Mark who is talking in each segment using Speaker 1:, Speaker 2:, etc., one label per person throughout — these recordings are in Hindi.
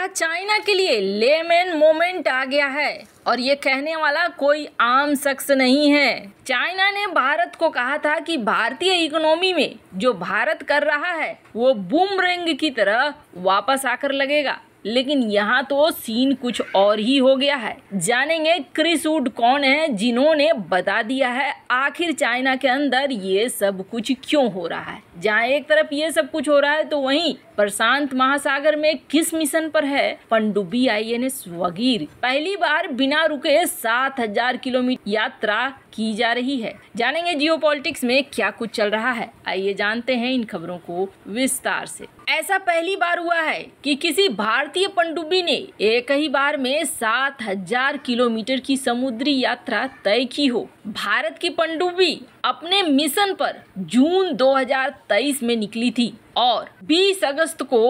Speaker 1: गया चाइना के लिए लेमेन मोमेंट आ गया है और ये कहने वाला कोई आम शख्स नहीं है चाइना ने भारत को कहा था कि भारतीय इकोनॉमी में जो भारत कर रहा है वो बूमरंग की तरह वापस आकर लगेगा लेकिन यहाँ तो सीन कुछ और ही हो गया है जानेंगे क्रिस वुड कौन है जिन्होंने बता दिया है आखिर चाइना के अंदर ये सब कुछ क्यों हो रहा है जहाँ एक तरफ ये सब कुछ हो रहा है तो वहीं प्रशांत महासागर में किस मिशन पर है पनडुब्बी आई एन एस वगीर पहली बार बिना रुके सात हजार किलोमीटर यात्रा की जा रही है जानेंगे पॉलिटिक्स में क्या कुछ चल रहा है आइए जानते हैं इन खबरों को विस्तार से ऐसा पहली बार हुआ है कि किसी भारतीय पनडुब्बी ने एक ही बार में सात हजार किलोमीटर की समुद्री यात्रा तय की हो भारत की पनडुब्बी अपने मिशन पर जून 2023 में निकली थी और 20 अगस्त को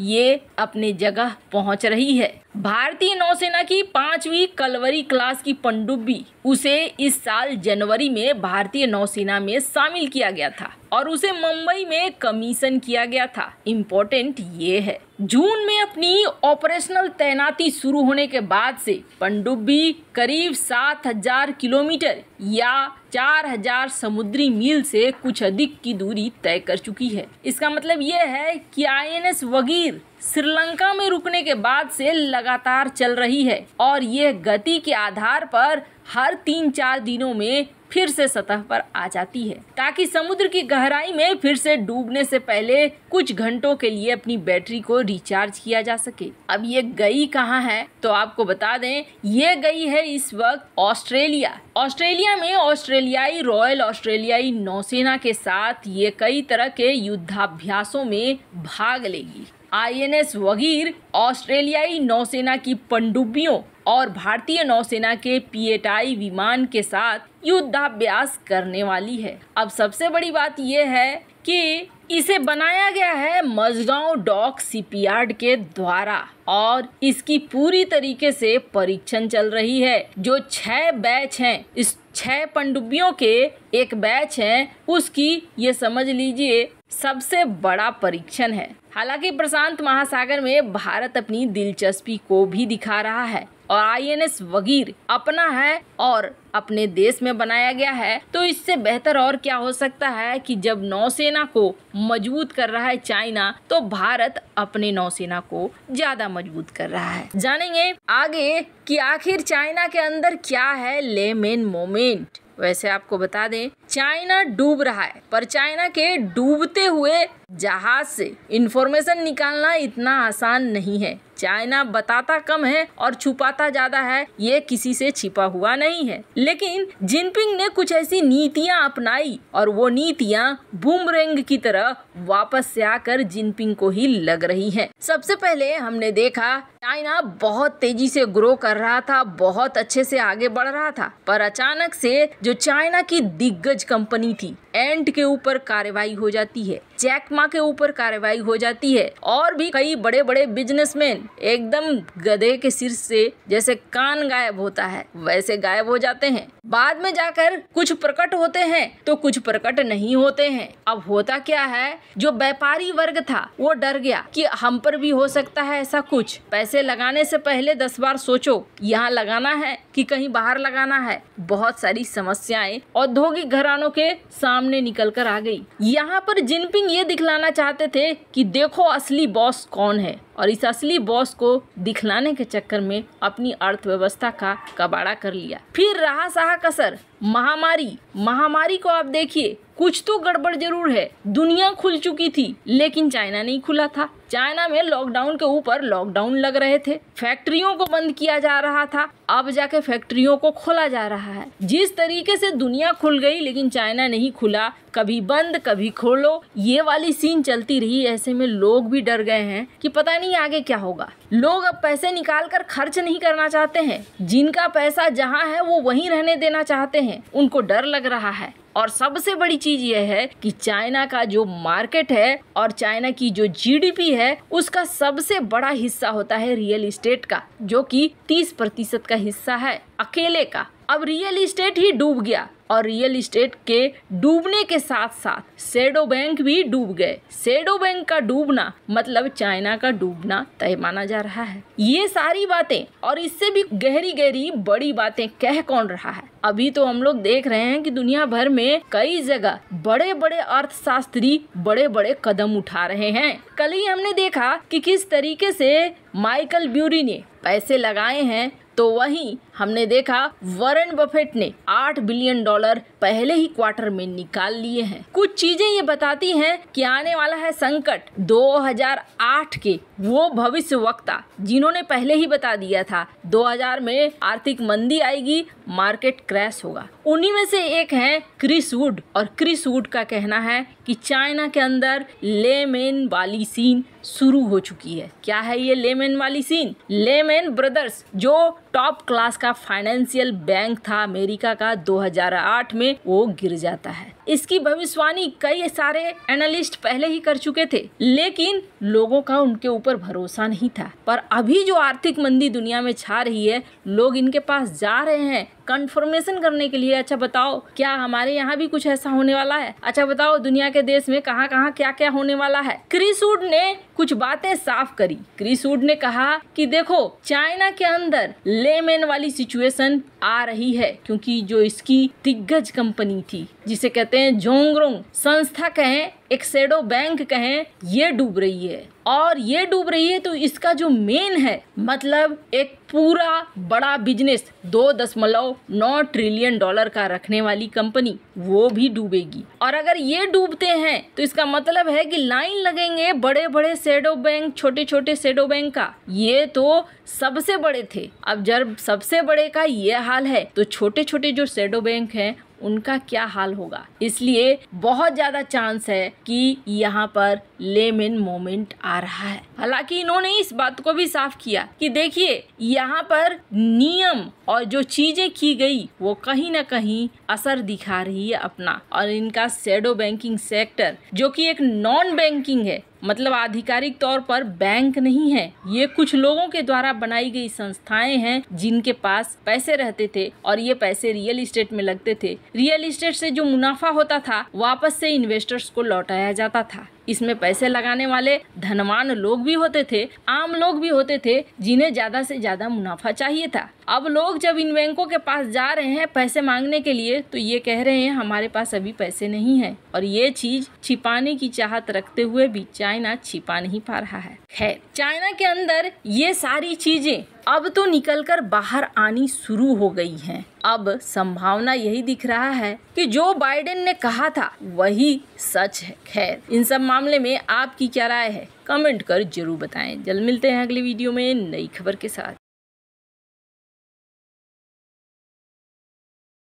Speaker 1: ये अपनी जगह पहुंच रही है भारतीय नौसेना की पांचवी कलवरी क्लास की पनडुब्बी उसे इस साल जनवरी में भारतीय नौसेना में शामिल किया गया था और उसे मुंबई में कमीशन किया गया था इम्पोर्टेंट ये है जून में अपनी ऑपरेशनल तैनाती शुरू होने के बाद से पनडुब्बी करीब 7000 किलोमीटर या 4000 समुद्री मील से कुछ अधिक की दूरी तय कर चुकी है इसका मतलब ये है कि आईएनएस वगीर श्रीलंका में रुकने के बाद से लगातार चल रही है और यह गति के आधार पर हर तीन चार दिनों में फिर से सतह पर आ जाती है ताकि समुद्र की गहराई में फिर से डूबने से पहले कुछ घंटों के लिए अपनी बैटरी को रिचार्ज किया जा सके अब ये गई कहाँ है तो आपको बता दें ये गई है इस वक्त ऑस्ट्रेलिया ऑस्ट्रेलिया में ऑस्ट्रेलियाई रॉयल ऑस्ट्रेलियाई नौसेना के साथ ये कई तरह के युद्धाभ्यासों में भाग लेगी आईएनएस वगीर ऑस्ट्रेलियाई नौसेना की पनडुब्बियों और भारतीय नौसेना के पीएटआई विमान के साथ युद्धाभ्यास करने वाली है अब सबसे बड़ी बात यह है कि इसे बनाया गया है मजगांव डॉक सीपीआर के द्वारा और इसकी पूरी तरीके से परीक्षण चल रही है जो छह बैच हैं इस छह पनडुब्बियों के एक बैच है उसकी ये समझ लीजिए सबसे बड़ा परीक्षण है हालांकि प्रशांत महासागर में भारत अपनी दिलचस्पी को भी दिखा रहा है और आईएनएस वगीर अपना है और अपने देश में बनाया गया है तो इससे बेहतर और क्या हो सकता है कि जब नौसेना को मजबूत कर रहा है चाइना तो भारत अपने नौसेना को ज्यादा मजबूत कर रहा है जानेंगे आगे कि आखिर चाइना के अंदर क्या है लेमेन मोमेंट वैसे आपको बता दें चाइना डूब रहा है पर चाइना के डूबते हुए जहाज से इंफॉर्मेशन निकालना इतना आसान नहीं है चाइना बताता कम है और छुपाता ज्यादा है ये किसी से छिपा हुआ नहीं है लेकिन जिनपिंग ने कुछ ऐसी नीतियां अपनाई और वो नीतियां बूमरेंग की तरह वापस से आकर जिनपिंग को ही लग रही है सबसे पहले हमने देखा चाइना बहुत तेजी से ग्रो कर रहा था बहुत अच्छे से आगे बढ़ रहा था पर अचानक से जो चाइना की दिग्गज कंपनी थी एंट के ऊपर कार्रवाई हो जाती है चैकमा के ऊपर कार्रवाई हो जाती है और भी कई बड़े बड़े बिजनेसमैन एकदम गधे के सिर से जैसे कान गायब होता है वैसे गायब हो जाते हैं बाद में जाकर कुछ प्रकट होते हैं तो कुछ प्रकट नहीं होते हैं अब होता क्या है जो व्यापारी वर्ग था वो डर गया कि हम पर भी हो सकता है ऐसा कुछ पैसे लगाने से पहले दस बार सोचो यहाँ लगाना है कि कहीं बाहर लगाना है बहुत सारी समस्याएं औद्योगिक घरानों के सामने सामने निकल कर आ गई यहाँ पर जिनपिंग ये दिखलाना चाहते थे कि देखो असली बॉस कौन है और इस असली बॉस को दिखलाने के चक्कर में अपनी अर्थव्यवस्था का कबाड़ा कर लिया फिर रहा सहा कसर महामारी महामारी को आप देखिए कुछ तो गड़बड़ जरूर है दुनिया खुल चुकी थी लेकिन चाइना नहीं खुला था चाइना में लॉकडाउन के ऊपर लॉकडाउन लग रहे थे फैक्ट्रियों को बंद किया जा रहा था अब जाके फैक्ट्रियों को खोला जा रहा है जिस तरीके से दुनिया खुल गई लेकिन चाइना नहीं खुला कभी बंद कभी खोलो ये वाली सीन चलती रही ऐसे में लोग भी डर गए हैं कि पता नहीं आगे क्या होगा लोग अब पैसे निकाल कर खर्च नहीं करना चाहते हैं जिनका पैसा जहाँ है वो वहीं रहने देना चाहते हैं उनको डर लग रहा है और सबसे बड़ी चीज यह है कि चाइना का जो मार्केट है और चाइना की जो जीडीपी है उसका सबसे बड़ा हिस्सा होता है रियल इस्टेट का जो कि 30 प्रतिशत का हिस्सा है अकेले का अब रियल इस्टेट ही डूब गया और रियल इस्टेट के डूबने के साथ साथ सेडो बैंक भी डूब गए सेडो बैंक का डूबना मतलब चाइना का डूबना तय माना जा रहा है ये सारी बातें और इससे भी गहरी गहरी बड़ी बातें कह कौन रहा है अभी तो हम लोग देख रहे हैं कि दुनिया भर में कई जगह बड़े बड़े अर्थशास्त्री बड़े बड़े कदम उठा रहे हैं कल ही हमने देखा कि किस तरीके से माइकल ब्यूरी ने पैसे लगाए हैं तो वहीं हमने देखा वरन बफेट ने आठ बिलियन डॉलर पहले ही क्वार्टर में निकाल लिए हैं कुछ चीजें ये बताती हैं कि आने वाला है संकट 2008 के वो भविष्य वक्ता जिन्होंने पहले ही बता दिया था 2000 में आर्थिक मंदी आएगी मार्केट क्रैश होगा उन्हीं में से एक है क्रिस वुड और क्रिस वुड का कहना है कि चाइना के अंदर लेमेन वाली सीन शुरू हो चुकी है क्या है ये लेमेन वाली सीन लेमेन ब्रदर्स जो टॉप क्लास का बड़ा फाइनेंशियल बैंक था अमेरिका का 2008 में वो गिर जाता है इसकी भविष्यवाणी कई सारे एनालिस्ट पहले ही कर चुके थे लेकिन लोगों का उनके ऊपर भरोसा नहीं था पर अभी जो आर्थिक मंदी दुनिया में छा रही है लोग इनके पास जा रहे हैं कंफर्मेशन करने के लिए अच्छा बताओ क्या हमारे यहाँ भी कुछ ऐसा होने वाला है अच्छा बताओ दुनिया के देश में कहाँ कहाँ क्या क्या होने वाला है क्रिसूड ने कुछ बातें साफ करी क्रिसूड ने कहा कि देखो चाइना के अंदर लेमेन वाली सिचुएशन आ रही है क्योंकि जो इसकी दिग्गज कंपनी थी जिसे कहते हैं जोंगरोंग संस्था कहें एक सेडो बैंक कहें ये डूब रही है और ये डूब रही है तो इसका जो मेन है मतलब एक पूरा बड़ा बिजनेस दो दशमलव नौ ट्रिलियन डॉलर का रखने वाली कंपनी वो भी डूबेगी और अगर ये डूबते हैं तो इसका मतलब है कि लाइन लगेंगे बड़े बड़े सेडो बैंक छोटे छोटे सेडो बैंक का ये तो सबसे बड़े थे अब जब सबसे बड़े का ये हाल है तो छोटे छोटे जो सेडो बैंक हैं उनका क्या हाल होगा इसलिए बहुत ज्यादा चांस है कि यहाँ पर लेमिन मोमेंट आ रहा है हालांकि इन्होंने इस बात को भी साफ किया कि देखिए यहाँ पर नियम और जो चीजें की गई वो कहीं ना कहीं असर दिखा रही है अपना और इनका सेडो बैंकिंग सेक्टर जो कि एक नॉन बैंकिंग है मतलब आधिकारिक तौर पर बैंक नहीं है ये कुछ लोगों के द्वारा बनाई गई संस्थाएं हैं जिनके पास पैसे रहते थे और ये पैसे रियल इस्टेट में लगते थे रियल इस्टेट से जो मुनाफा होता था वापस से इन्वेस्टर्स को लौटाया जाता था इसमें पैसे लगाने वाले धनवान लोग भी होते थे आम लोग भी होते थे जिन्हें ज़्यादा से ज़्यादा मुनाफा चाहिए था अब लोग जब इन बैंकों के पास जा रहे हैं पैसे मांगने के लिए तो ये कह रहे हैं हमारे पास अभी पैसे नहीं है और ये चीज छिपाने की चाहत रखते हुए भी चाइना छिपा नहीं पा रहा है खैर चाइना के अंदर ये सारी चीजें अब तो निकलकर बाहर आनी शुरू हो गई हैं अब संभावना यही दिख रहा है कि जो बाइडेन ने कहा था वही सच है खैर इन सब मामले में आपकी क्या राय है कमेंट कर जरूर बताएं जल्द मिलते हैं अगले वीडियो में नई खबर के साथ